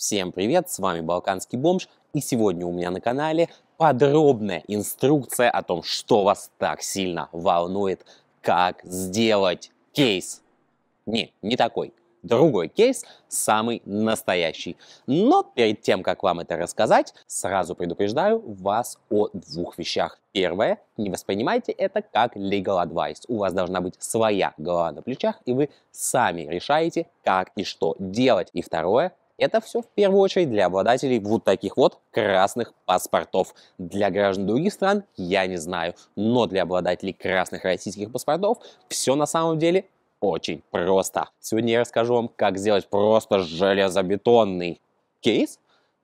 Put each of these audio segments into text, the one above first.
Всем привет, с вами Балканский бомж, и сегодня у меня на канале подробная инструкция о том, что вас так сильно волнует, как сделать кейс. Не, не такой, другой кейс, самый настоящий. Но перед тем, как вам это рассказать, сразу предупреждаю вас о двух вещах. Первое, не воспринимайте это как legal advice. У вас должна быть своя голова на плечах, и вы сами решаете, как и что делать. И второе, это все в первую очередь для обладателей вот таких вот красных паспортов. Для граждан других стран я не знаю, но для обладателей красных российских паспортов все на самом деле очень просто. Сегодня я расскажу вам, как сделать просто железобетонный кейс,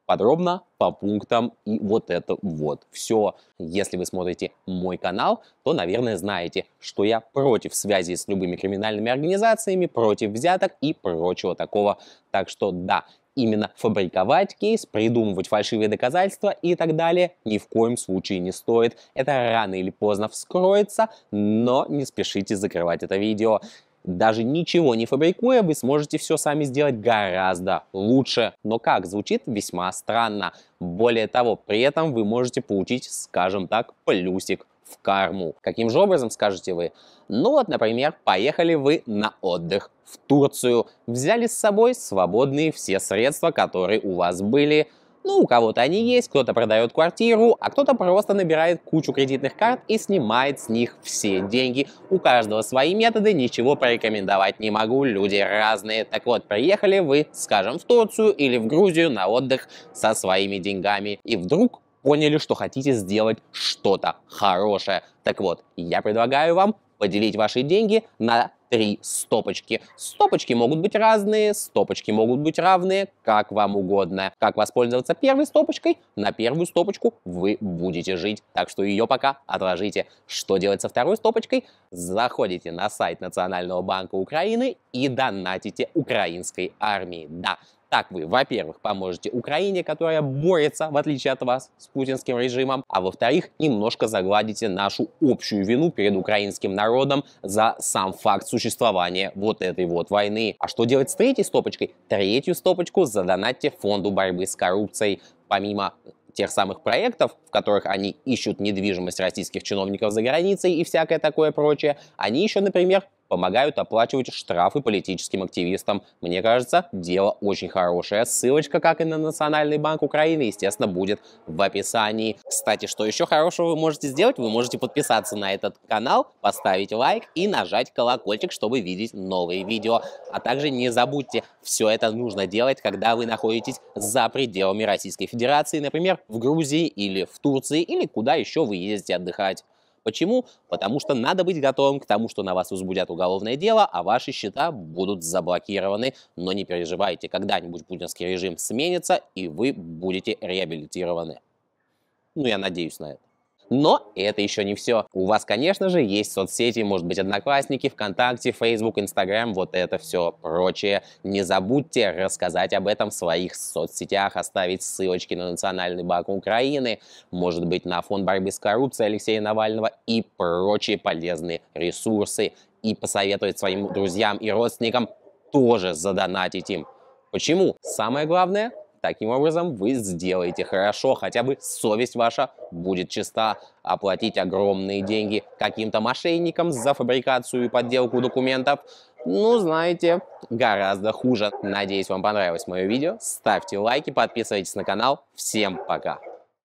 подробно по пунктам и вот это вот все. Если вы смотрите мой канал, то, наверное, знаете, что я против связи с любыми криминальными организациями, против взяток и прочего такого. Так что да, именно фабриковать кейс, придумывать фальшивые доказательства и так далее ни в коем случае не стоит. Это рано или поздно вскроется, но не спешите закрывать это видео. Даже ничего не фабрикуя, вы сможете все сами сделать гораздо лучше. Но как звучит весьма странно. Более того, при этом вы можете получить, скажем так, плюсик в карму. Каким же образом, скажете вы? Ну вот, например, поехали вы на отдых в Турцию, взяли с собой свободные все средства, которые у вас были, ну, у кого-то они есть, кто-то продает квартиру, а кто-то просто набирает кучу кредитных карт и снимает с них все деньги. У каждого свои методы, ничего порекомендовать не могу, люди разные. Так вот, приехали вы, скажем, в Турцию или в Грузию на отдых со своими деньгами, и вдруг поняли, что хотите сделать что-то хорошее. Так вот, я предлагаю вам поделить ваши деньги на три стопочки. Стопочки могут быть разные, стопочки могут быть равные, как вам угодно. Как воспользоваться первой стопочкой? На первую стопочку вы будете жить, так что ее пока отложите. Что делать со второй стопочкой? Заходите на сайт Национального банка Украины и донатите украинской армии. Да, так вы, во-первых, поможете Украине, которая борется, в отличие от вас, с путинским режимом, а во-вторых, немножко загладите нашу общую вину перед украинским народом за сам факт существования вот этой вот войны. А что делать с третьей стопочкой? Третью стопочку задонатьте фонду борьбы с коррупцией. Помимо тех самых проектов, в которых они ищут недвижимость российских чиновников за границей и всякое такое прочее, они еще, например, помогают оплачивать штрафы политическим активистам. Мне кажется, дело очень хорошее. Ссылочка, как и на Национальный банк Украины, естественно, будет в описании. Кстати, что еще хорошего вы можете сделать? Вы можете подписаться на этот канал, поставить лайк и нажать колокольчик, чтобы видеть новые видео. А также не забудьте, все это нужно делать, когда вы находитесь за пределами Российской Федерации, например, в Грузии или в Турции, или куда еще вы ездите отдыхать. Почему? Потому что надо быть готовым к тому, что на вас возбудят уголовное дело, а ваши счета будут заблокированы. Но не переживайте, когда-нибудь путинский режим сменится, и вы будете реабилитированы. Ну, я надеюсь на это. Но это еще не все. У вас, конечно же, есть соцсети, может быть, Одноклассники, ВКонтакте, Facebook, Instagram, вот это все прочее. Не забудьте рассказать об этом в своих соцсетях, оставить ссылочки на Национальный банк Украины, может быть, на фонд борьбы с коррупцией Алексея Навального и прочие полезные ресурсы. И посоветовать своим друзьям и родственникам тоже задонатить им. Почему? Самое главное, Таким образом, вы сделаете хорошо, хотя бы совесть ваша будет чиста. Оплатить огромные деньги каким-то мошенникам за фабрикацию и подделку документов ну, знаете, гораздо хуже. Надеюсь, вам понравилось мое видео. Ставьте лайки, подписывайтесь на канал. Всем пока!